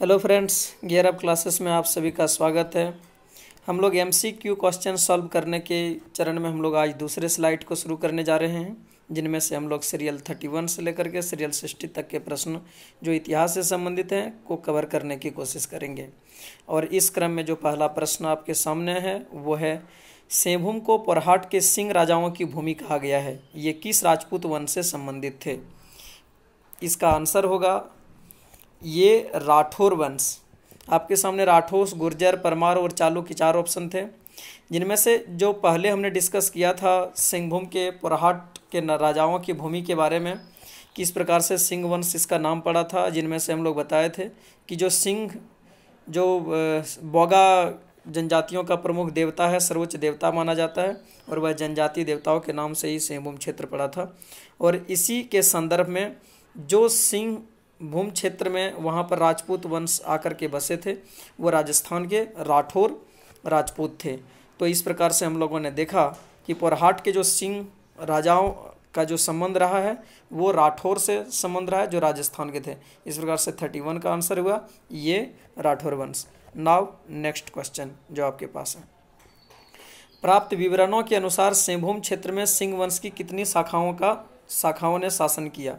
hello friends gear up classes में आप सभी का स्वागत है हम लोग M C Q question solve करने के चरण में हम लोग आज दूसरे स्लाइड को शुरू करने जा रहे हैं जिनमें से हम लोग सीरियल थर्टी वन से लेकर के सीरियल सिक्सटी तक के प्रश्न जो इतिहास से संबंधित हैं को कवर करने की कोशिश करेंगे और इस क्रम में जो पहला प्रश्न आपके सामने है वो है सेभूम को पोरहाट के सिंह राजाओं की भूमि कहा गया है ये किस राजपूत वंश से संबंधित थे इसका आंसर होगा ये राठौर वंश आपके सामने राठौर गुर्जर परमार और चालू के चार ऑप्शन थे जिनमें से जो पहले हमने डिस्कस किया था सिंहभूम के पुरहाट के राजाओं की भूमि के बारे में किस प्रकार से सिंह वंश इसका नाम पड़ा था जिनमें से हम लोग बताए थे कि जो सिंह जो बोगा जनजातियों का प्रमुख देवता है सर्वोच्च देवता माना जाता है और वह जनजाति देवताओं के नाम से ही सिंहभूम क्षेत्र पड़ा था और इसी के संदर्भ में जो सिंह भूम क्षेत्र में वहाँ पर राजपूत वंश आकर के बसे थे वो राजस्थान के राठौर राजपूत थे तो इस प्रकार से हम लोगों ने देखा कि पोरहाट के जो सिंह राजाओं का जो संबंध रहा है वो राठौर से संबंध रहा है जो राजस्थान के थे इस प्रकार से थर्टी वन का आंसर हुआ ये राठौर वंश नाव नेक्स्ट क्वेश्चन जो आपके पास है प्राप्त विवरणों के अनुसार सिंहभूम क्षेत्र में सिंह वंश की कितनी शाखाओं का शाखाओं ने शासन किया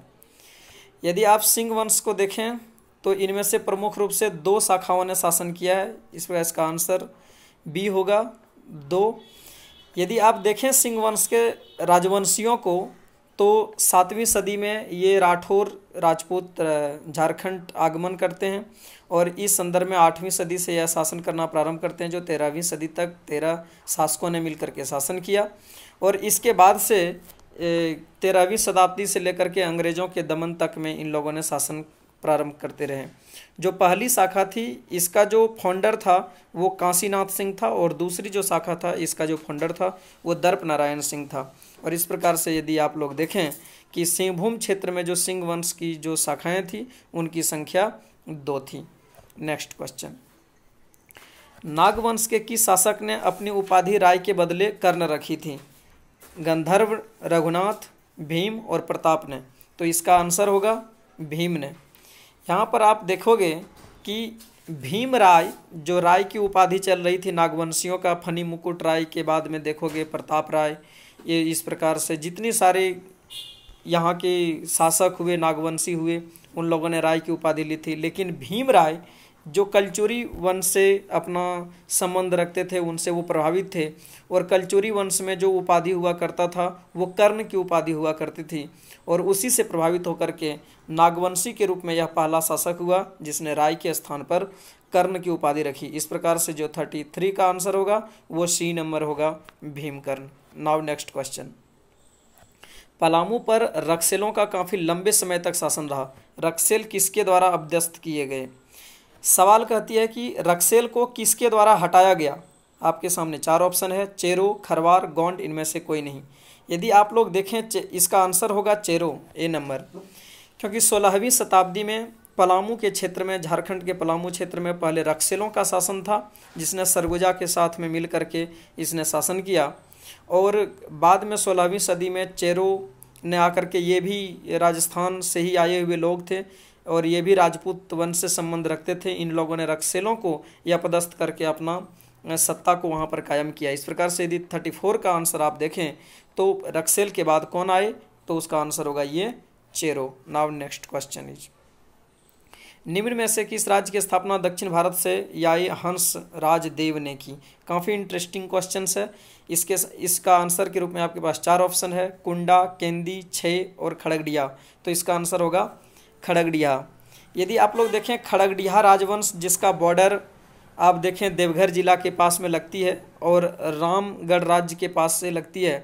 यदि आप सिंह वंश को देखें तो इनमें से प्रमुख रूप से दो शाखाओं ने शासन किया है इस पर इसका आंसर बी होगा दो यदि आप देखें सिंह वंश के राजवंशियों को तो सातवीं सदी में ये राठौर राजपूत झारखंड आगमन करते हैं और इस संदर्भ में आठवीं सदी से यह शासन करना प्रारंभ करते हैं जो तेरहवीं सदी तक तेरह शासकों ने मिलकर के शासन किया और इसके बाद से तेरहवीं शताब्दी से लेकर के अंग्रेज़ों के दमन तक में इन लोगों ने शासन प्रारंभ करते रहे जो पहली शाखा थी इसका जो फाउंडर था वो काशीनाथ सिंह था और दूसरी जो शाखा था इसका जो फाउंडर था वो दर्प नारायण सिंह था और इस प्रकार से यदि आप लोग देखें कि सिंहभूम क्षेत्र में जो सिंह वंश की जो शाखाएं थी उनकी संख्या दो थी नेक्स्ट क्वेश्चन नागवंश के किस शासक ने अपनी उपाधि राय के बदले कर्ण रखी थी गंधर्व रघुनाथ भीम और प्रताप ने तो इसका आंसर होगा भीम ने यहाँ पर आप देखोगे कि भीम राय जो राय की उपाधि चल रही थी नागवंशियों का फनी मुकुट राय के बाद में देखोगे प्रताप राय ये इस प्रकार से जितनी सारे यहाँ के शासक हुए नागवंशी हुए उन लोगों ने राय की उपाधि ली थी लेकिन भीम राय जो कलचुरी वंश से अपना संबंध रखते थे उनसे वो प्रभावित थे और कलचुरी वंश में जो उपाधि हुआ करता था वो कर्ण की उपाधि हुआ करती थी और उसी से प्रभावित होकर के नागवंशी के रूप में यह पहला शासक हुआ जिसने राय के स्थान पर कर्ण की उपाधि रखी इस प्रकार से जो थर्टी थ्री का आंसर होगा वो सी नंबर होगा Bhimkarn now next question Palamu पर रक्सेलों का काफ़ी लंबे समय तक शासन रहा रक्सेल किसके द्वारा अभ्यस्त किए गए सवाल कहती है कि रक्सेल को किसके द्वारा हटाया गया आपके सामने चार ऑप्शन है चेरो खरवार गोंड इनमें से कोई नहीं यदि आप लोग देखें इसका आंसर होगा चेरो ए नंबर क्योंकि सोलहवीं शताब्दी में पलामू के क्षेत्र में झारखंड के पलामू क्षेत्र में पहले रक्सेलों का शासन था जिसने सरगुजा के साथ में मिल करके इसने शासन किया और बाद में सोलहवीं सदी में चेरो ने आकर के ये भी राजस्थान से ही आए हुए लोग थे और ये भी राजपूत वंश से संबंध रखते थे इन लोगों ने रक्सेलों को या पदस्थ करके अपना सत्ता को वहाँ पर कायम किया इस प्रकार से यदि थर्टी फोर का आंसर आप देखें तो रक्सेल के बाद कौन आए तो उसका आंसर होगा ये Chero now next question is निम्न में से किस राज्य की स्थापना दक्षिण भारत से ये हंस राज देव ने की काफ़ी इंटरेस्टिंग क्वेश्चन है इसके इसका आंसर के रूप में आपके पास चार ऑप्शन है कुंडा केंदी छे और खड़गडिया तो इसका आंसर होगा खड़गड़िया यदि आप लोग देखें खड़गड़िया राजवंश जिसका बॉर्डर आप देखें देवघर जिला के पास में लगती है और रामगढ़ राज्य के पास से लगती है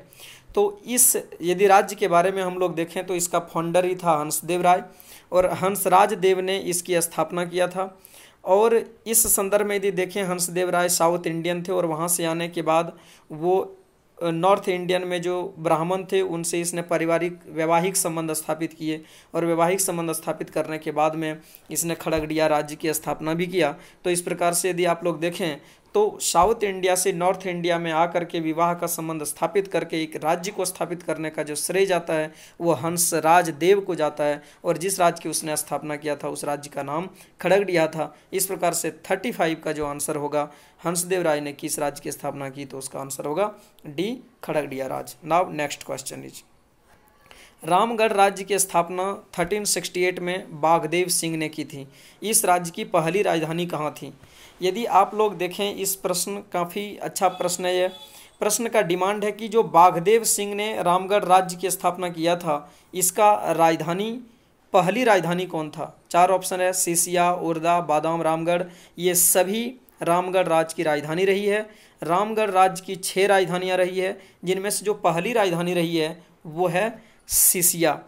तो इस यदि राज्य के बारे में हम लोग देखें तो इसका फाउंडर ही था हंसदेव राय और हंसराज देव ने इसकी स्थापना किया था और इस संदर्भ में यदि देखें हंसदेव राय साउथ इंडियन थे और वहाँ से आने के बाद वो नॉर्थ इंडियन में जो ब्राह्मण थे उनसे इसने पारिवारिक वैवाहिक संबंध स्थापित किए और वैवाहिक संबंध स्थापित करने के बाद में इसने खड़गड़िया राज्य की स्थापना भी किया तो इस प्रकार से यदि आप लोग देखें तो साउथ इंडिया से नॉर्थ इंडिया में आकर के विवाह का संबंध स्थापित करके एक राज्य को स्थापित करने का जो श्रेय जाता है वो हंस राज देव को जाता है और जिस राज्य की उसने स्थापना किया था उस राज्य का नाम खड़गड़िया था इस प्रकार से थर्टी फाइव का जो आंसर होगा हंसदेव राय ने किस राज्य की स्थापना की तो उसका आंसर होगा D Kharagdiha Raj now next question is Ramgarh राज्य की स्थापना 1368 में बाघदेव सिंह ने की थी इस राज्य की पहली राजधानी कहाँ थी यदि आप लोग देखें इस प्रश्न काफ़ी अच्छा प्रश्न है प्रश्न का डिमांड है कि जो बाघदेव सिंह ने रामगढ़ राज्य की स्थापना किया था इसका राजधानी पहली राजधानी कौन था चार ऑप्शन है सीसिया उर्दा बादाम रामगढ़ ये सभी रामगढ़ राज्य की राजधानी रही है रामगढ़ राज्य की छः राजधानियाँ रही है जिनमें से जो पहली राजधानी रही है वो है सिसिया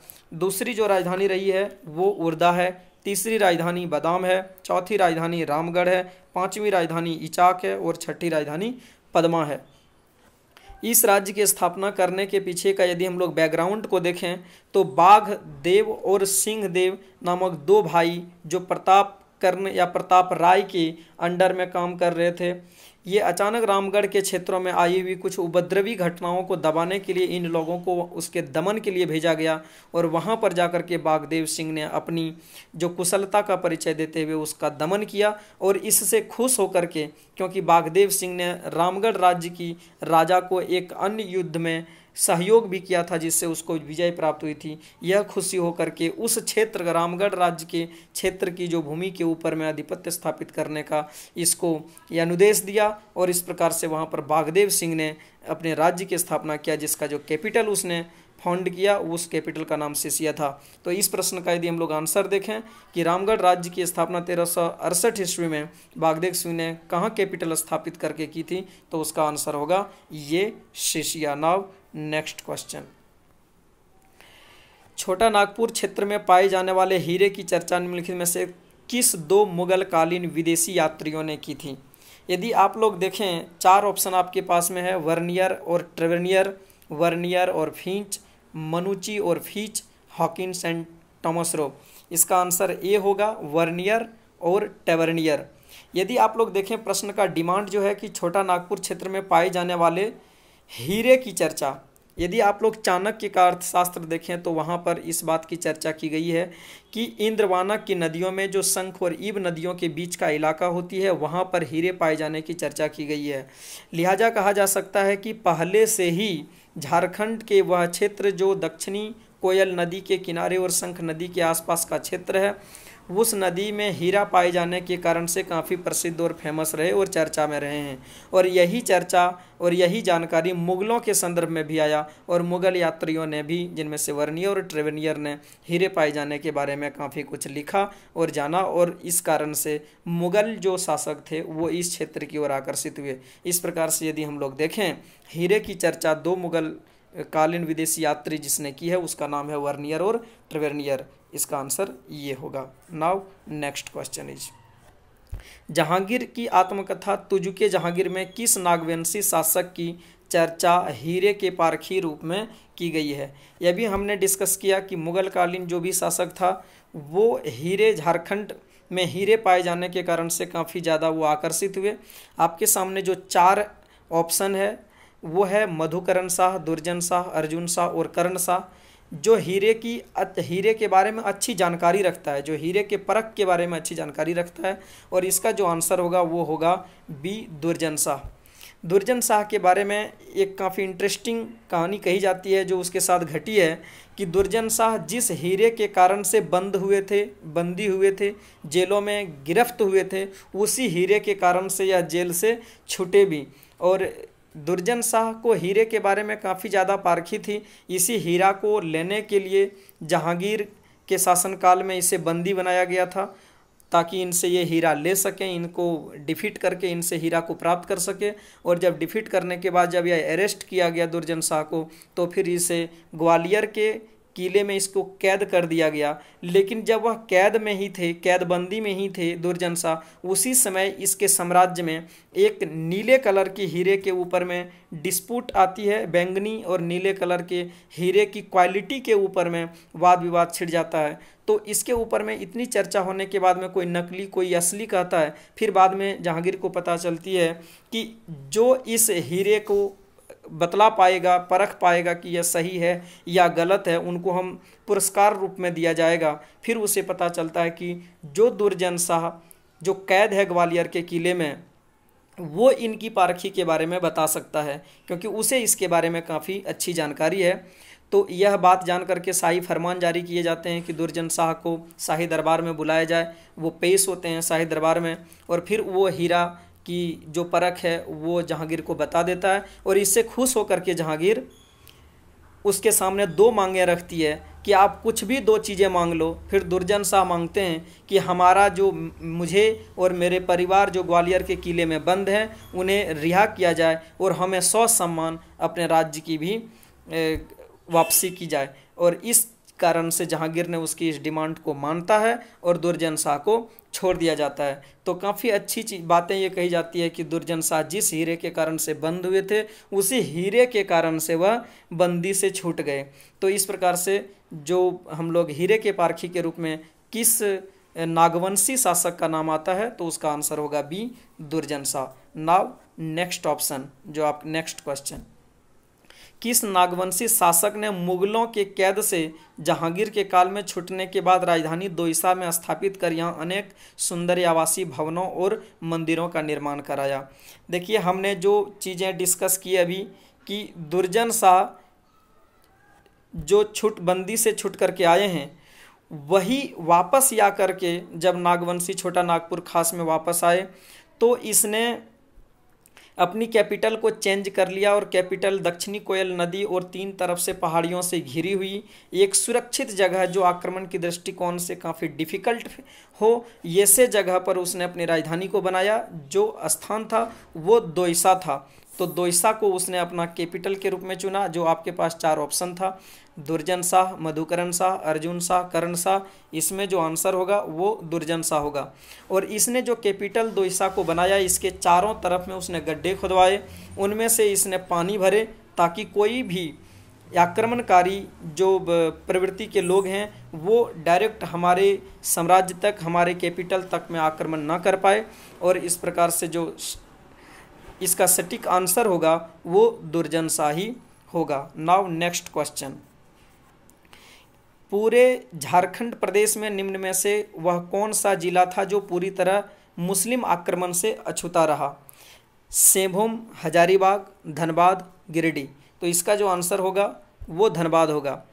दूसरी जो राजधानी रही है वो उर्दा है तीसरी राजधानी बादाम है चौथी राजधानी रामगढ़ है पाँचवीं राजधानी इचाक है और छठी राजधानी पदमा है इस राज्य की स्थापना करने के पीछे का यदि हम लोग बैकग्राउंड को देखें तो बाघ देव और सिंह देव नामक दो भाई जो प्रताप कर्ण या प्रताप राय के अंडर में काम कर रहे थे ये अचानक रामगढ़ के क्षेत्रों में आई हुई कुछ उपद्रवी घटनाओं को दबाने के लिए इन लोगों को उसके दमन के लिए भेजा गया और वहाँ पर जाकर के बागदेव सिंह ने अपनी जो कुशलता का परिचय देते हुए उसका दमन किया और इससे खुश होकर के क्योंकि बागदेव सिंह ने रामगढ़ राज्य की राजा को एक अन्य युद्ध में सहयोग भी किया था जिससे उसको विजय प्राप्त हुई थी यह खुशी होकर के उस क्षेत्र रामगढ़ राज्य के क्षेत्र की जो भूमि के ऊपर में आधिपत्य स्थापित करने का इसको यह अनुदेश दिया और इस प्रकार से वहाँ पर बागदेव सिंह ने अपने राज्य की स्थापना किया जिसका जो कैपिटल उसने फाउंड किया उस कैपिटल का नाम शिष्या था तो इस प्रश्न का यदि हम लोग आंसर देखें कि रामगढ़ राज्य की स्थापना तेरह सौ अड़सठ ईस्वी में बागदेव सिंह ने कहाँ कैपिटल स्थापित करके की थी तो उसका आंसर होगा ये सिसिया नाव नेक्स्ट क्वेश्चन छोटा नागपुर क्षेत्र में पाए जाने वाले हीरे की चर्चा निम्नलिखित में से किस दो मुगलकालीन विदेशी यात्रियों ने की थी यदि आप लोग देखें चार ऑप्शन आपके पास में है वर्नियर और ट्रेवनियर वर्नियर और फींच मनुची और फिंच हॉकिंस एंड टॉमसरो इसका आंसर ए होगा वर्नियर और टेवर्नियर यदि आप लोग देखें प्रश्न का डिमांड जो है कि छोटा नागपुर क्षेत्र में पाए जाने वाले हीरे की चर्चा यदि आप लोग चाणक्य का अर्थशास्त्र देखें तो वहाँ पर इस बात की चर्चा की गई है कि इंद्रवानक की नदियों में जो शंख और ईब नदियों के बीच का इलाका होती है वहाँ पर हीरे पाए जाने की चर्चा की गई है लिहाजा कहा जा सकता है कि पहले से ही झारखंड के वह क्षेत्र जो दक्षिणी कोयल नदी के किनारे और शंख नदी के आसपास का क्षेत्र है उस नदी में हीरा पाए जाने के कारण से काफ़ी प्रसिद्ध और फेमस रहे और चर्चा में रहे हैं और यही चर्चा और यही जानकारी मुग़लों के संदर्भ में भी आया और मुग़ल यात्रियों ने भी जिनमें से वर्नियर और ट्रेवनियर ने हीरे पाए जाने के बारे में काफ़ी कुछ लिखा और जाना और इस कारण से मुग़ल जो शासक थे वो इस क्षेत्र की ओर आकर्षित हुए इस प्रकार से यदि हम लोग देखें हीरे की चर्चा दो मुग़ल कालीन विदेशी यात्री जिसने की है उसका नाम है वर्नियर और ट्रेवनियर इसका आंसर ये होगा now next question is Jahangir की आत्मकथा तुजुके जहांगीर में किस नागवंशी शासक की चर्चा हीरे के पारखी रूप में की गई है यह भी हमने डिस्कस किया कि मुगलकालीन जो भी शासक था वो हीरे झारखंड में हीरे पाए जाने के कारण से काफ़ी ज़्यादा वो आकर्षित हुए आपके सामने जो चार ऑप्शन है वो है मधुकरण शाह दुर्जन शाह अर्जुन शाह और करण शाह जो हीरे की हीरे के बारे में अच्छी जानकारी रखता है जो हीरे के परख के बारे में अच्छी जानकारी रखता है और इसका जो आंसर होगा वो होगा बी दुर्जन शाह दुर्जन शाह के बारे में एक काफ़ी इंटरेस्टिंग कहानी कही जाती है जो उसके साथ घटी है कि दुर्जन शाह जिस हीरे के कारण से बंद हुए थे बंदी हुए थे जेलों में गिरफ्त हुए थे उसी हीरे के कारण से या जेल से छुटे भी और दुर्जन शाह को हीरे के बारे में काफ़ी ज़्यादा पारखी थी इसी हीरा को लेने के लिए जहांगीर के शासनकाल में इसे बंदी बनाया गया था ताकि इनसे ये हीरा ले सकें इनको डिफीट करके इनसे हीरा को प्राप्त कर सके और जब डिफीट करने के बाद जब यह अरेस्ट किया गया दुर्जन शाह को तो फिर इसे ग्वालियर के किले में इसको कैद कर दिया गया लेकिन जब वह कैद में ही थे कैदबंदी में ही थे दुर्जन शाह उसी समय इसके साम्राज्य में एक नीले कलर की हीरे के ऊपर में डिस्प्यूट आती है बैंगनी और नीले कलर के हीरे की क्वालिटी के ऊपर में वाद विवाद छिड़ जाता है तो इसके ऊपर में इतनी चर्चा होने के बाद में कोई नकली कोई असली कहता है फिर बाद में जहांगीर को पता चलती है कि जो इस हीरे को बतला पाएगा परख पाएगा कि यह सही है या गलत है उनको हम पुरस्कार रूप में दिया जाएगा फिर उसे पता चलता है कि जो दुर्जन शाह जो कैद है ग्वालियर के किले में वो इनकी पारखी के बारे में बता सकता है क्योंकि उसे इसके बारे में काफ़ी अच्छी जानकारी है तो यह बात जान करके शाही फरमान जारी किए जाते हैं कि दुर्जन शाह को शाही दरबार में बुलाया जाए वो पेश होते हैं शाही दरबार में और फिर वो हीरा की जो परख है वो जहांगीर को बता देता है और इससे खुश होकर के जहांगीर उसके सामने दो मांगें रखती है कि आप कुछ भी दो चीज़ें मांग लो फिर दुर्जन शाह मांगते हैं कि हमारा जो मुझे और मेरे परिवार जो ग्वालियर के किले में बंद हैं उन्हें रिहा किया जाए और हमें सौ सम्मान अपने राज्य की भी वापसी की जाए और इस कारण से जहांगीर ने उसकी इस डिमांड को मानता है और दुर्जन शाह को छोड़ दिया जाता है तो काफ़ी अच्छी चीज बातें ये कही जाती है कि दुर्जन शाह जिस हीरे के कारण से बंद हुए थे उसी हीरे के कारण से वह बंदी से छूट गए तो इस प्रकार से जो हम लोग हीरे के पारखी के रूप में किस नागवंशी शासक का नाम आता है तो उसका आंसर होगा बी दुर्जन शाह नाव नेक्स्ट ऑप्शन जो आप नेक्स्ट क्वेश्चन किस नागवंशी शासक ने मुगलों के कैद से जहांगीर के काल में छूटने के बाद राजधानी दोईसा में स्थापित कर यहाँ अनेक सुंदर आवासी भवनों और मंदिरों का निर्माण कराया देखिए हमने जो चीज़ें डिस्कस की अभी कि दुर्जन शाह जो छुटबंदी से छुट करके आए हैं वही वापस या करके जब नागवंशी छोटा नागपुर खास में वापस आए तो इसने अपनी कैपिटल को चेंज कर लिया और कैपिटल दक्षिणी कोयल नदी और तीन तरफ से पहाड़ियों से घिरी हुई एक सुरक्षित जगह जो आक्रमण की दृष्टिकोण से काफ़ी डिफ़िकल्ट हो ऐसे जगह पर उसने अपनी राजधानी को बनाया जो स्थान था वो दोईसा था तो दोसा को उसने अपना कैपिटल के रूप में चुना जो आपके पास चार ऑप्शन था दुर्जन शाह मधुकरण शाह अर्जुन शाह करण शाह इसमें जो आंसर होगा वो दुर्जन शाह होगा और इसने जो कैपिटल दोसा को बनाया इसके चारों तरफ में उसने गड्ढे खुदवाए उनमें से इसने पानी भरे ताकि कोई भी आक्रमणकारी जो प्रवृत्ति के लोग हैं वो डायरेक्ट हमारे साम्राज्य तक हमारे कैपिटल तक में आक्रमण ना कर पाए और इस प्रकार से जो इसका सटीक आंसर होगा वो दुर्जनशाही होगा नाउ नेक्स्ट क्वेश्चन पूरे झारखंड प्रदेश में निम्न में से वह कौन सा जिला था जो पूरी तरह मुस्लिम आक्रमण से अछूता रहा सेभूम हजारीबाग धनबाद गिरिडीह तो इसका जो आंसर होगा वो धनबाद होगा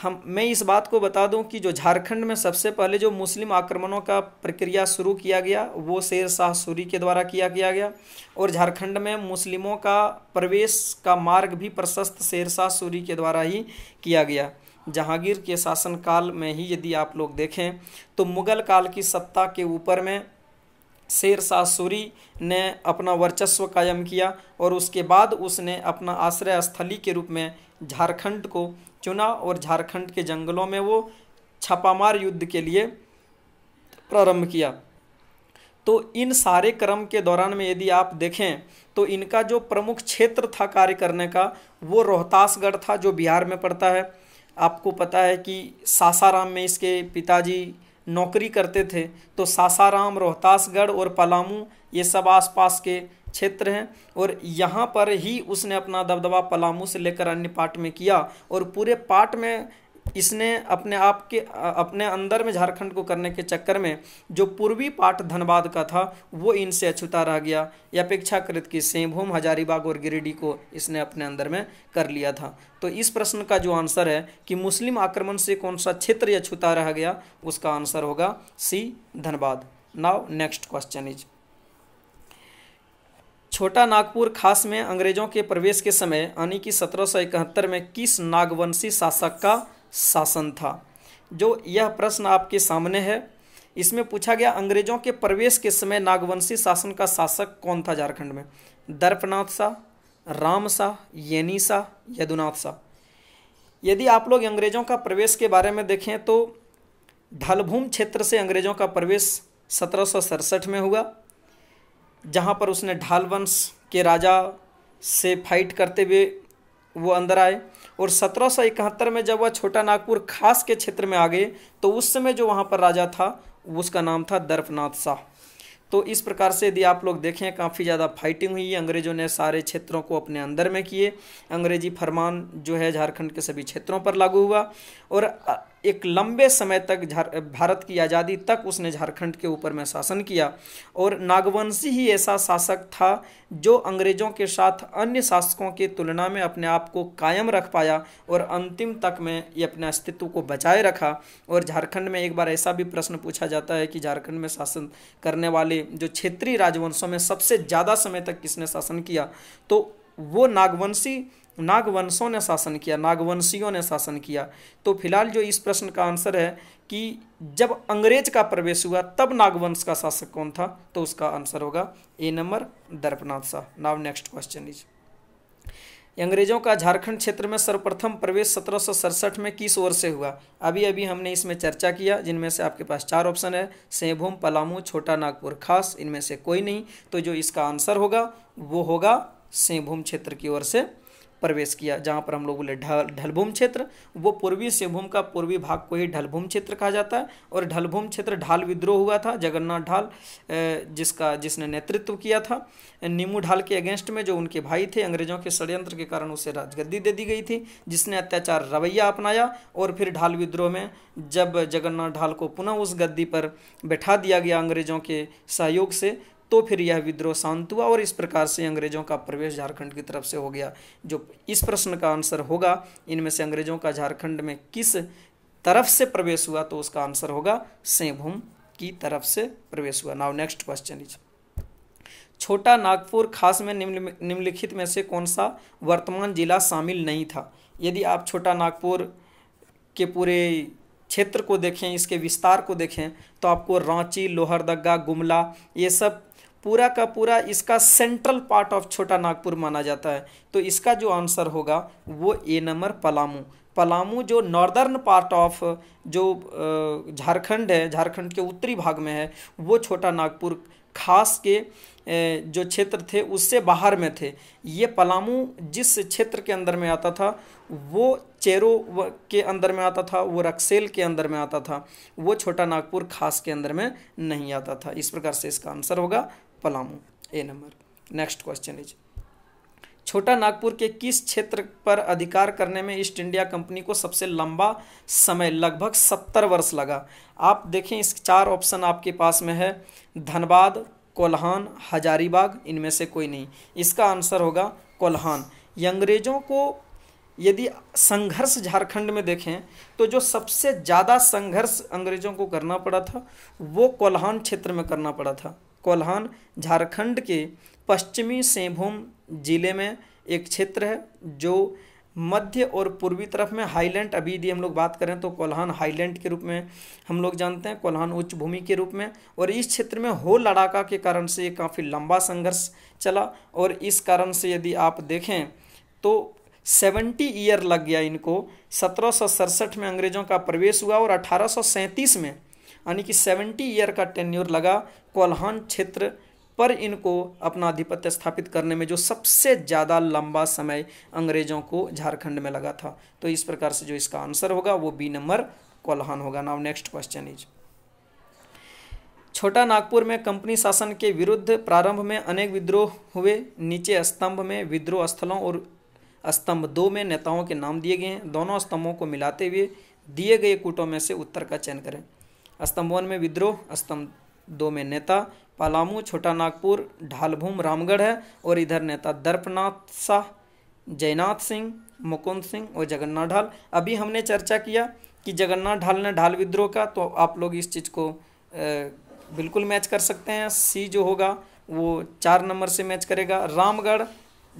हम मैं इस बात को बता दूं कि जो झारखंड में सबसे पहले जो मुस्लिम आक्रमणों का प्रक्रिया शुरू किया गया वो शेर शाह सूरी के द्वारा किया गया गया और झारखंड में मुस्लिमों का प्रवेश का मार्ग भी प्रशस्त शेर शाह सूरी के द्वारा ही किया गया जहांगीर के शासनकाल में ही यदि आप लोग देखें तो मुग़ल काल की सत्ता के ऊपर में शेर शाह सूरी ने अपना वर्चस्व कायम किया और उसके बाद उसने अपना आश्रय स्थली के रूप में झारखंड को चुना और झारखंड के जंगलों में वो छापामार युद्ध के लिए प्रारंभ किया तो इन सारे क्रम के दौरान में यदि आप देखें तो इनका जो प्रमुख क्षेत्र था कार्य करने का वो रोहतासगढ़ था जो बिहार में पड़ता है आपको पता है कि सासाराम में इसके पिताजी नौकरी करते थे तो सासाराम रोहतासगढ़ और पलामू ये सब आसपास के क्षेत्र हैं और यहाँ पर ही उसने अपना दबदबा पलामू से लेकर अन्य पार्ट में किया और पूरे पार्ट में इसने अपने आप के अपने अंदर में झारखंड को करने के चक्कर में जो पूर्वी पाठ धनबाद का था वो इनसे अछूता रह गया या अपेक्षाकृत कि सेंभूम हजारीबाग और गिरिडीह को इसने अपने अंदर में कर लिया था तो इस प्रश्न का जो आंसर है कि मुस्लिम आक्रमण से कौन सा क्षेत्र अछूता रह गया उसका आंसर होगा C Dhanbad now next question is Chota Nagpur खास में अंग्रेजों के प्रवेश के समय यानी कि सत्रह में किस नागवंशी शासक का शासन था जो यह प्रश्न आपके सामने है इसमें पूछा गया अंग्रेजों के प्रवेश के समय नागवंशी शासन का शासक कौन था झारखंड में दर्पनाथ शाह राम शाह येनी शाह यदुनाथ शाह यदि आप लोग अंग्रेजों का प्रवेश के बारे में देखें तो ढलभूम क्षेत्र से अंग्रेजों का प्रवेश सत्रह में हुआ जहाँ पर उसने ढाल वंश के राजा से फाइट करते हुए वो अंदर आए और सत्रह में जब वह छोटा नागपुर खास के क्षेत्र में आ गए तो उस समय जो वहाँ पर राजा था उसका नाम था दर्पनाथ शाह तो इस प्रकार से यदि आप लोग देखें काफ़ी ज़्यादा फाइटिंग हुई है अंग्रेज़ों ने सारे क्षेत्रों को अपने अंदर में किए अंग्रेजी फरमान जो है झारखंड के सभी क्षेत्रों पर लागू हुआ और एक लंबे समय तक झार भारत की आज़ादी तक उसने झारखंड के ऊपर में शासन किया और नागवंशी ही ऐसा शासक था जो अंग्रेज़ों के साथ अन्य शासकों की तुलना में अपने आप को कायम रख पाया और अंतिम तक में ये अपने अस्तित्व को बचाए रखा और झारखंड में एक बार ऐसा भी प्रश्न पूछा जाता है कि झारखंड में शासन करने वाले जो क्षेत्रीय राजवंशों में सबसे ज़्यादा समय तक किसने शासन किया तो वो नागवंशी नागवंशों ने शासन किया नागवंशियों ने शासन किया तो फिलहाल जो इस प्रश्न का आंसर है कि जब अंग्रेज का प्रवेश हुआ तब नागवंश का शासक कौन था तो उसका आंसर होगा A number Darpnath Shah now next question is अंग्रेजों का झारखंड क्षेत्र में सर्वप्रथम प्रवेश सत्रह में किस ओर से हुआ अभी अभी हमने इसमें चर्चा किया जिनमें से आपके पास चार ऑप्शन है सेभूम पलामू छोटा नागपुर खास इनमें से कोई नहीं तो जो इसका आंसर होगा वो होगा सेभूम क्षेत्र की ओर से प्रवेश किया जहाँ पर हम लोग बोले ढल ढलभूम क्षेत्र वो पूर्वी सिंहभूम का पूर्वी भाग को ही ढलभूम क्षेत्र कहा जाता है और ढलभूम क्षेत्र ढाल विद्रोह हुआ था जगन्नाथ ढाल जिसका जिसने नेतृत्व किया था नीमू ढाल के अगेंस्ट में जो उनके भाई थे अंग्रेजों के षड्यंत्र के कारण उसे राजगद्दी दे दी गई थी जिसने अत्याचार रवैया अपनाया और फिर ढाल विद्रोह में जब जगन्नाथ ढाल को पुनः उस गद्दी पर बैठा दिया गया अंग्रेजों के सहयोग से तो फिर यह विद्रोह शांत हुआ और इस प्रकार से अंग्रेजों का प्रवेश झारखंड की तरफ से हो गया जो इस प्रश्न का आंसर होगा इनमें से अंग्रेजों का झारखंड में किस तरफ से प्रवेश हुआ तो उसका आंसर होगा सिंहभूम की तरफ से प्रवेश हुआ now next question is Chota Nagpur खास में निम्न निम्नलिखित में से कौन सा वर्तमान जिला शामिल नहीं था यदि आप छोटा नागपुर के पूरे क्षेत्र को देखें इसके विस्तार को देखें तो आपको रांची लोहरदगा गुमला ये सब पूरा का पूरा इसका सेंट्रल पार्ट ऑफ छोटा नागपुर माना जाता है तो इसका जो आंसर होगा वो ए नंबर पलामू पलामू जो नॉर्दर्न पार्ट ऑफ जो झारखंड है झारखंड के उत्तरी भाग में है वो छोटा नागपुर खास के जो क्षेत्र थे उससे बाहर में थे ये पलामू जिस क्षेत्र के अंदर में आता था वो चेरो के अंदर में आता था वो रक्सेल के अंदर में आता था वो छोटा नागपुर खास के अंदर में नहीं आता था इस प्रकार से इसका आंसर होगा Palamu A number next question is Chota Nagpur के किस क्षेत्र पर अधिकार करने में ईस्ट इंडिया कंपनी को सबसे लंबा समय लगभग सत्तर वर्ष लगा आप देखें इस चार ऑप्शन आपके पास में है धनबाद कोल्हान हजारीबाग इनमें से कोई नहीं इसका आंसर होगा कोल्हान अंग्रेज़ों को यदि संघर्ष झारखंड में देखें तो जो सबसे ज़्यादा संघर्ष अंग्रेज़ों को करना पड़ा था वो कोल्हान क्षेत्र में करना पड़ा था कोल्हान झारखंड के पश्चिमी सिंहभूम जिले में एक क्षेत्र है जो मध्य और पूर्वी तरफ में हाईलैंड अभी यदि हम लोग बात करें तो कोल्हान हाईलैंड के रूप में हम लोग जानते हैं कोल्हान उच्च भूमि के रूप में और इस क्षेत्र में हो लड़ाका के कारण से ये काफ़ी लंबा संघर्ष चला और इस कारण से यदि आप देखें तो सेवेंटी ईयर लग गया इनको सत्रह में अंग्रेज़ों का प्रवेश हुआ और अठारह में यानी कि सेवेंटी ईयर का टेन्यूर लगा कोल्हान क्षेत्र पर इनको अपना आधिपत्य स्थापित करने में जो सबसे ज़्यादा लंबा समय अंग्रेज़ों को झारखंड में लगा था तो इस प्रकार से जो इसका आंसर होगा वो बी नंबर कोल्हान होगा now next question is Chota Nagpur में कंपनी शासन के विरुद्ध प्रारंभ में अनेक विद्रोह हुए नीचे स्तंभ में विद्रोह स्थलों और स्तंभ दो में नेताओं के नाम दिए गए हैं दोनों स्तंभों को मिलाते हुए दिए गए कूटों में से उत्तर का चयन करें वन में विद्रोह स्तंभ दो में नेता पलामू छोटा नागपुर ढालभूम रामगढ़ है और इधर नेता दर्पनाथ शाह जयनाथ सिंह मुकुंद सिंह और जगन्नाथ ढाल अभी हमने चर्चा किया कि जगन्नाथ ढाल ने ढाल विद्रोह का तो आप लोग इस चीज़ को बिल्कुल मैच कर सकते हैं सी जो होगा वो चार नंबर से मैच करेगा रामगढ़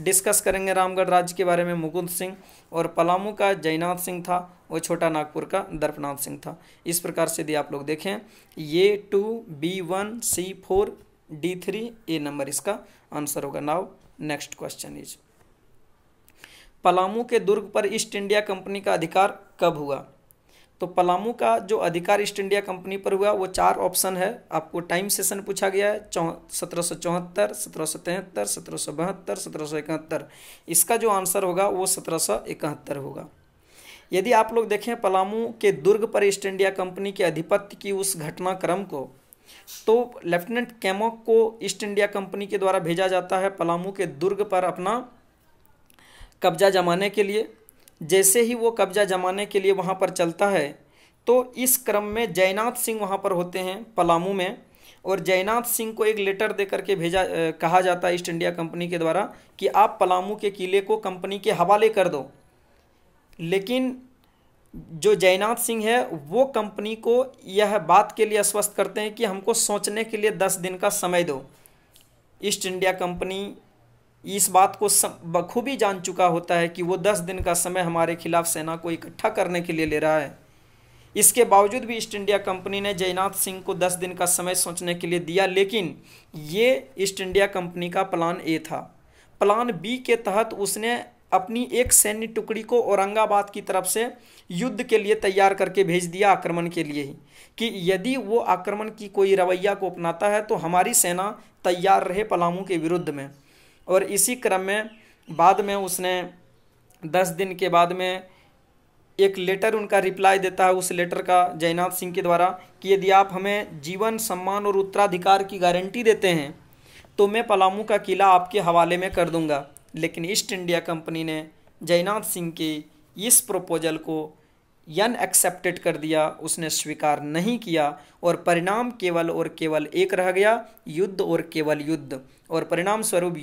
डिस्कस करेंगे रामगढ़ राज्य के बारे में मुकुंद सिंह और पलामू का जयनाथ सिंह था और छोटा नागपुर का दर्पनाथ सिंह था इस प्रकार से यदि आप लोग देखें ये two B one C four D three A number इसका आंसर होगा now next question is Palamu के दुर्ग पर ईस्ट इंडिया कंपनी का अधिकार कब हुआ तो पलामू का जो अधिकार ईस्ट इंडिया कंपनी पर हुआ वो चार ऑप्शन है आपको टाइम सेशन पूछा गया है सत्रह सौ चौहत्तर सत्रह सौ तिहत्तर सत्रह सौ बहत्तर सत्रह सौ इकहत्तर इसका जो आंसर होगा वो सत्रह सौ इकहत्तर होगा यदि आप लोग देखें पलामू के दुर्ग पर ईस्ट इंडिया कंपनी के अधिपत्य की उस घटनाक्रम को तो लेफ्टिनेंट कैमोक को ईस्ट इंडिया कंपनी के द्वारा भेजा जाता है पलामू के दुर्ग पर अपना कब्जा जमाने के लिए जैसे ही वो कब्जा जमाने के लिए वहाँ पर चलता है तो इस क्रम में जयनाथ सिंह वहाँ पर होते हैं पलामू में और जयनाथ सिंह को एक लेटर दे करके भेजा कहा जाता है ईस्ट इंडिया कंपनी के द्वारा कि आप पलामू के किले को कंपनी के हवाले कर दो लेकिन जो जयनाथ सिंह है वो कंपनी को यह बात के लिए आश्वस्त करते हैं कि हमको सोचने के लिए दस दिन का समय दो ईस्ट इंडिया कंपनी इस बात को बखूबी जान चुका होता है कि वो दस दिन का समय हमारे खिलाफ सेना को इकट्ठा करने के लिए ले रहा है इसके बावजूद भी ईस्ट इंडिया कंपनी ने जयनाथ सिंह को दस दिन का समय सोचने के लिए दिया लेकिन ये ईस्ट इंडिया कंपनी का प्लान ए था प्लान बी के तहत उसने अपनी एक सैन्य टुकड़ी को औरंगाबाद की तरफ से युद्ध के लिए तैयार करके भेज दिया आक्रमण के लिए ही कि यदि वो आक्रमण की कोई रवैया को अपनाता है तो हमारी सेना तैयार रहे पलामू के विरुद्ध में और इसी क्रम में बाद में उसने दस दिन के बाद में एक लेटर उनका रिप्लाई देता है उस लेटर का जयनाथ सिंह के द्वारा कि यदि आप हमें जीवन सम्मान और उत्तराधिकार की गारंटी देते हैं तो मैं पलामू का किला आपके हवाले में कर दूंगा लेकिन ईस्ट इंडिया कंपनी ने जयनाथ सिंह के इस प्रपोजल को यन एक्सेप्टेड कर दिया उसने स्वीकार नहीं किया और परिणाम केवल और केवल एक रह गया युद्ध और केवल युद्ध और परिणाम स्वरूप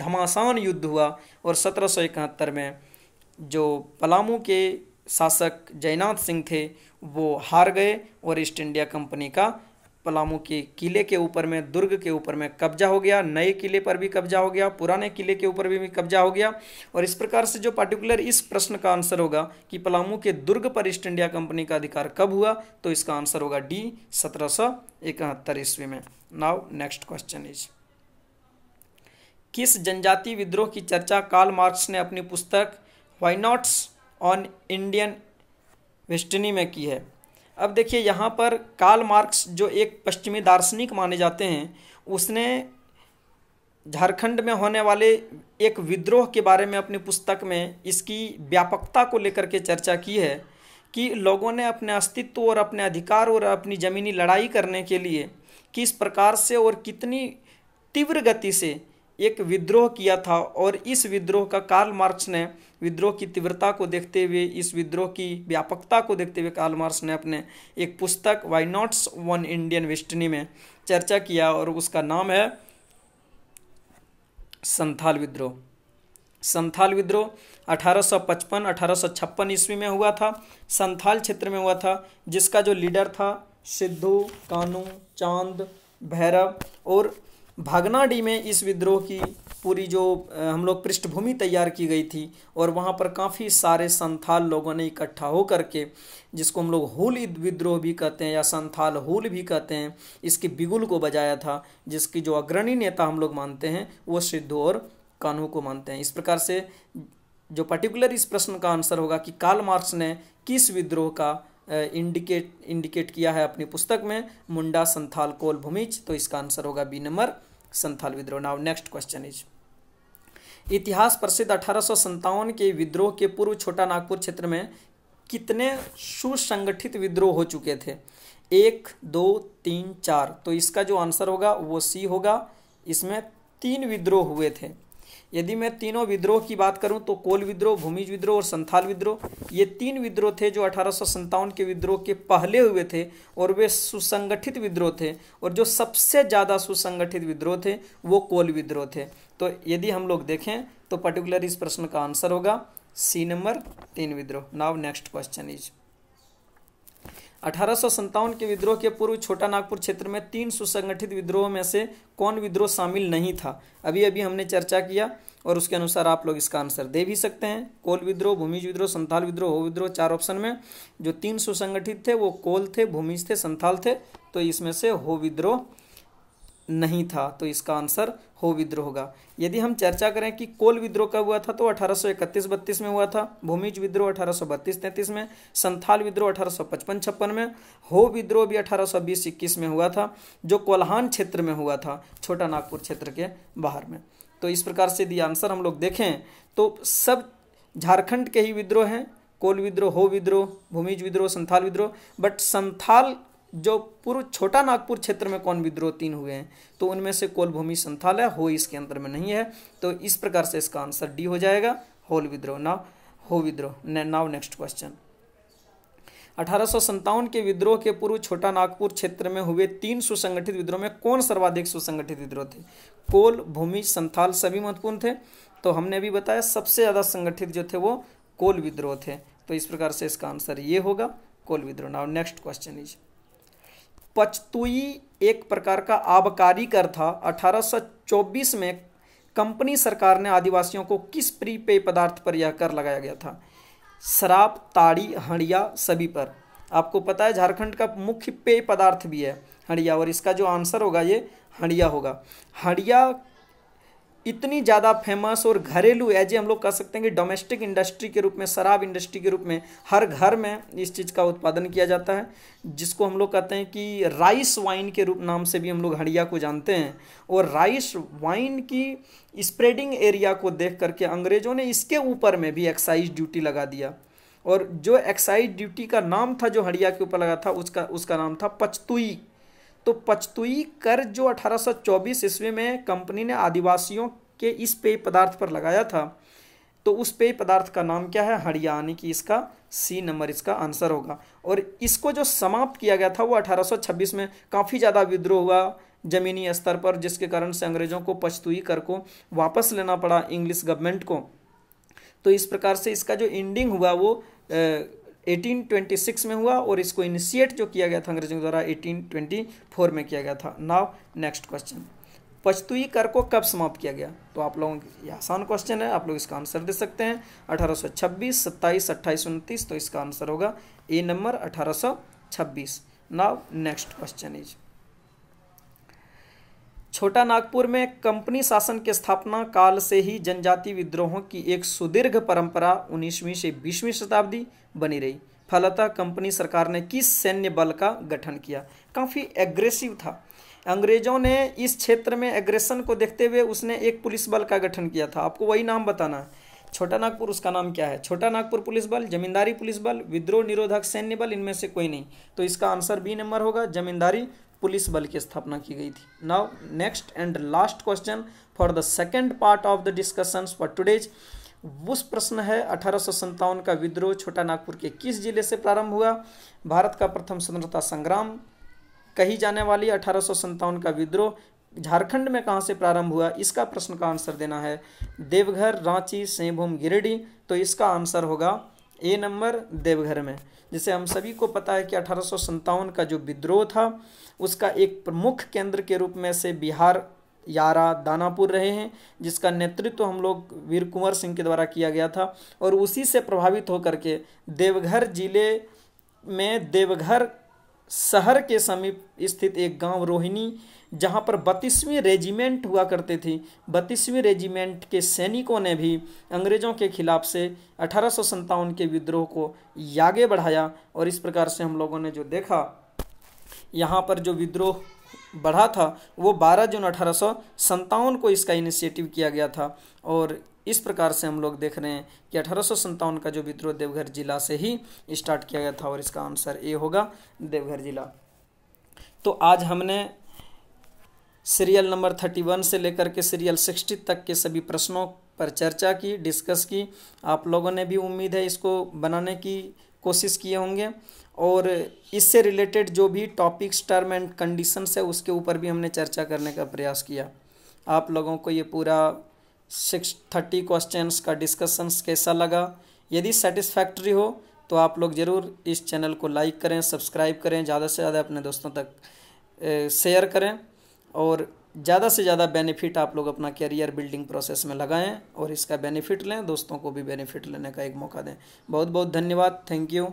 धमासान युद्ध हुआ और सत्रह में जो पलामू के शासक जयनाथ सिंह थे वो हार गए और ईस्ट इंडिया कंपनी का पलामू के किले के ऊपर में दुर्ग के ऊपर में कब्जा हो गया नए किले पर भी कब्जा हो गया पुराने किले के ऊपर भी, भी कब्जा हो गया और इस प्रकार से जो पर्टिकुलर इस प्रश्न का आंसर होगा कि पलामू के दुर्ग पर ईस्ट इंडिया कंपनी का अधिकार कब हुआ तो इसका आंसर होगा डी सत्रह सौ इकहत्तर ईस्वी में नाउ नेक्स्ट क्वेश्चन इज किस जनजाति विद्रोह की चर्चा कार्ल मार्क्स ने अपनी पुस्तक वाइनॉट्स ऑन इंडियन वेस्टनी में की है अब देखिए यहाँ पर काल मार्क्स जो एक पश्चिमी दार्शनिक माने जाते हैं उसने झारखंड में होने वाले एक विद्रोह के बारे में अपनी पुस्तक में इसकी व्यापकता को लेकर के चर्चा की है कि लोगों ने अपने अस्तित्व और अपने अधिकार और अपनी ज़मीनी लड़ाई करने के लिए किस प्रकार से और कितनी तीव्र गति से एक विद्रोह किया था और इस विद्रोह का कार्ल मार्क्स ने विद्रोह की तीव्रता को देखते हुए इस विद्रोह की व्यापकता को देखते हुए कार्ल मार्क्स ने अपने एक पुस्तक वाई नॉट्स वन इंडियन वेस्टनी में चर्चा किया और उसका नाम है संथाल विद्रोह संथाल विद्रोह 1855 1856 ईस्वी में हुआ था संथाल क्षेत्र में हुआ था जिसका जो लीडर था सिद्धू कानू चांद भैरव और भागनाडी में इस विद्रोह की पूरी जो हम लोग पृष्ठभूमि तैयार की गई थी और वहाँ पर काफ़ी सारे संथाल लोगों ने इकट्ठा हो करके जिसको हम लोग हुल विद्रोह भी कहते हैं या संथाल हुल भी कहते हैं इसके बिगुल को बजाया था जिसकी जो अग्रणी नेता हम लोग मानते हैं वो सिद्धू और कानू को मानते हैं इस प्रकार से जो पर्टिकुलर इस प्रश्न का आंसर होगा कि काल मार्क्स ने किस विद्रोह का इंडिकेट इंडिकेट किया है अपनी पुस्तक में मुंडा संथाल कोल भूमिच तो इसका आंसर होगा बी नंबर संथाल विद्रोह नाउ नेक्स्ट क्वेश्चन इज इतिहास प्रसिद्ध अठारह के विद्रोह के पूर्व छोटा नागपुर क्षेत्र में कितने सुसंगठित विद्रोह हो चुके थे एक दो तीन चार तो इसका जो आंसर होगा वो सी होगा इसमें तीन विद्रोह हुए थे यदि मैं तीनों विद्रोह की बात करूं तो कोल विद्रोह भूमिज विद्रोह और संथाल विद्रोह ये तीन विद्रोह थे जो अठारह के विद्रोह के पहले हुए थे और वे सुसंगठित विद्रोह थे और जो सबसे ज़्यादा सुसंगठित विद्रोह थे वो कोल विद्रोह थे तो यदि हम लोग देखें तो पर्टिकुलर इस प्रश्न का आंसर होगा सी नंबर तीन विद्रोह नाव नेक्स्ट क्वेश्चन इज अठारह के विद्रोह के पूर्व छोटा नागपुर क्षेत्र में तीन सुसंगठित विद्रोह में से कौन विद्रोह शामिल नहीं था अभी अभी हमने चर्चा किया और उसके अनुसार आप लोग इसका आंसर दे भी सकते हैं कोल विद्रोह भूमिज विद्रोह संथाल विद्रोह हो विद्रोह चार ऑप्शन में जो तीन सुसंगठित थे वो कोल थे भूमिज थे संथाल थे तो इसमें से हो विद्रोह नहीं था तो इसका आंसर हो विद्रोह होगा यदि हम चर्चा करें कि कोल विद्रोह कब हुआ था तो 1831-32 में हुआ था भूमिज विद्रोह 1832-33 में संथाल विद्रोह 1855-56 में हो विद्रोह भी 1820-21 में हुआ था जो कोल्हान क्षेत्र में हुआ था छोटा नागपुर क्षेत्र के बाहर में तो इस प्रकार से यदि आंसर हम लोग देखें तो सब झारखंड के ही विद्रोह हैं कोल विद्रोह हो विद्रोह भूमिज विद्रोह संथाल विद्रोह बट संथाल जो पूर्व छोटा नागपुर क्षेत्र में कौन विद्रोह तीन हुए हैं तो उनमें से कोल भूमि संथाल है हो इसके अंतर में नहीं है तो इस प्रकार से इसका आंसर डी हो जाएगा होल विद्रोह नाव हो विद्रोह नाव नेक्स्ट क्वेश्चन अठारह के विद्रोह के पूर्व छोटा नागपुर क्षेत्र में हुए तीन सुसंगठित विद्रोह में कौन सर्वाधिक सुसंगठित विद्रोह थे कोल भूमि संथाल सभी महत्वपूर्ण थे तो हमने भी बताया सबसे ज़्यादा संगठित जो थे वो कोल विद्रोह थे तो इस प्रकार से इसका आंसर ये होगा कोल विद्रोह नाव नेक्स्ट क्वेश्चन इज पचतुई एक प्रकार का आबकारी कर था 1824 में कंपनी सरकार ने आदिवासियों को किस प्रीपेय पदार्थ पर यह कर लगाया गया था शराब ताड़ी हड़िया सभी पर आपको पता है झारखंड का मुख्य पेय पदार्थ भी है हड़िया और इसका जो आंसर होगा ये हड़िया होगा हड़िया इतनी ज़्यादा फेमस और घरेलू एज हम लोग कह सकते हैं कि डोमेस्टिक इंडस्ट्री के रूप में शराब इंडस्ट्री के रूप में हर घर में इस चीज़ का उत्पादन किया जाता है जिसको हम लोग कहते हैं कि राइस वाइन के रूप नाम से भी हम लोग हड़िया को जानते हैं और राइस वाइन की स्प्रेडिंग एरिया को देख करके अंग्रेज़ों ने इसके ऊपर में भी एक्साइज ड्यूटी लगा दिया और जो एक्साइज ड्यूटी का नाम था जो हड़िया के ऊपर लगा था उसका उसका नाम था पचतुई तो पचतुई कर जो 1824 ईस्वी में कंपनी ने आदिवासियों के इस पेय पदार्थ पर लगाया था तो उस पेय पदार्थ का नाम क्या है हरियाणी की इसका सी नंबर इसका आंसर होगा और इसको जो समाप्त किया गया था वो 1826 में काफ़ी ज़्यादा विद्रोह हुआ जमीनी स्तर पर जिसके कारण से अंग्रेज़ों को पछतुई कर को वापस लेना पड़ा इंग्लिश गवर्नमेंट को तो इस प्रकार से इसका जो एंडिंग हुआ वो 1826 में हुआ और इसको इनिशिएट जो किया गया था अंग्रेजों द्वारा 1824 में किया गया था नाव नेक्स्ट क्वेश्चन पचतुई कर को कब समाप्त किया गया तो आप लोगों ये आसान क्वेश्चन है आप लोग इसका आंसर दे सकते हैं 1826 सत्ताईस 28 उनतीस तो इसका आंसर होगा A number 1826 now next question is Chota Nagpur में कंपनी शासन के स्थापना काल से ही जनजाति विद्रोहों की एक सुदीर्घ परंपरा 19वीं से 20वीं शताब्दी बनी रही फलतः कंपनी सरकार ने किस सैन्य बल का गठन किया काफ़ी एग्रेसिव था अंग्रेजों ने इस क्षेत्र में एग्रेशन को देखते हुए उसने एक पुलिस बल का गठन किया था आपको वही नाम बताना है छोटा नागपुर उसका नाम क्या है छोटा नागपुर पुलिस बल जमींदारी पुलिस बल विद्रोह निरोधक सैन्य बल इनमें से कोई नहीं तो इसका आंसर बी नंबर होगा जमींदारी पुलिस बल की स्थापना की गई थी now next and last question for the second part of the discussions for today's उस प्रश्न है अठारह का विद्रोह छोटा नागपुर के किस जिले से प्रारंभ हुआ भारत का प्रथम स्वतंत्रता संग्राम कही जाने वाली अठारह का विद्रोह झारखंड में कहाँ से प्रारंभ हुआ इसका प्रश्न का आंसर देना है देवघर रांची सिंहभूम गिरिडीह तो इसका आंसर होगा ए नंबर देवघर में जिसे हम सभी को पता है कि अठारह का जो विद्रोह था उसका एक प्रमुख केंद्र के रूप में से बिहार यारा दानापुर रहे हैं जिसका नेतृत्व तो हम लोग वीर कुंवर सिंह के द्वारा किया गया था और उसी से प्रभावित होकर के देवघर जिले में देवघर शहर के समीप स्थित एक गांव रोहिणी जहाँ पर बत्तीसवीं रेजिमेंट हुआ करती थी बत्तीसवीं रेजिमेंट के सैनिकों ने भी अंग्रेज़ों के खिलाफ से अठारह के विद्रोह को आगे बढ़ाया और इस प्रकार से हम लोगों ने जो देखा यहाँ पर जो विद्रोह बढ़ा था वो 12 जून अठारह को इसका इनिशिएटिव किया गया था और इस प्रकार से हम लोग देख रहे हैं कि अठारह का जो विद्रोह देवघर जिला से ही स्टार्ट किया गया था और इसका आंसर ए होगा देवघर जिला तो आज हमने सीरियल नंबर थर्टी वन से लेकर के सीरियल सिक्सटी तक के सभी प्रश्नों पर चर्चा की डिस्कस की आप लोगों ने भी उम्मीद है इसको बनाने की कोशिश किए होंगे और इससे रिलेटेड जो भी टॉपिक्स टर्म एंड कंडीशंस है उसके ऊपर भी हमने चर्चा करने का प्रयास किया आप लोगों को ये पूरा सिक्स थर्टी क्वेश्चंस का डिस्कशंस कैसा लगा यदि सेटिस्फैक्ट्री हो तो आप लोग ज़रूर इस चैनल को लाइक करें सब्सक्राइब करें ज़्यादा से ज़्यादा अपने दोस्तों तक शेयर करें और ज़्यादा से ज़्यादा बेनिफिट आप लोग अपना करियर बिल्डिंग प्रोसेस में लगाएं और इसका बेनिफिट लें दोस्तों को भी बेनिफिट लेने का एक मौका दें बहुत बहुत धन्यवाद थैंक यू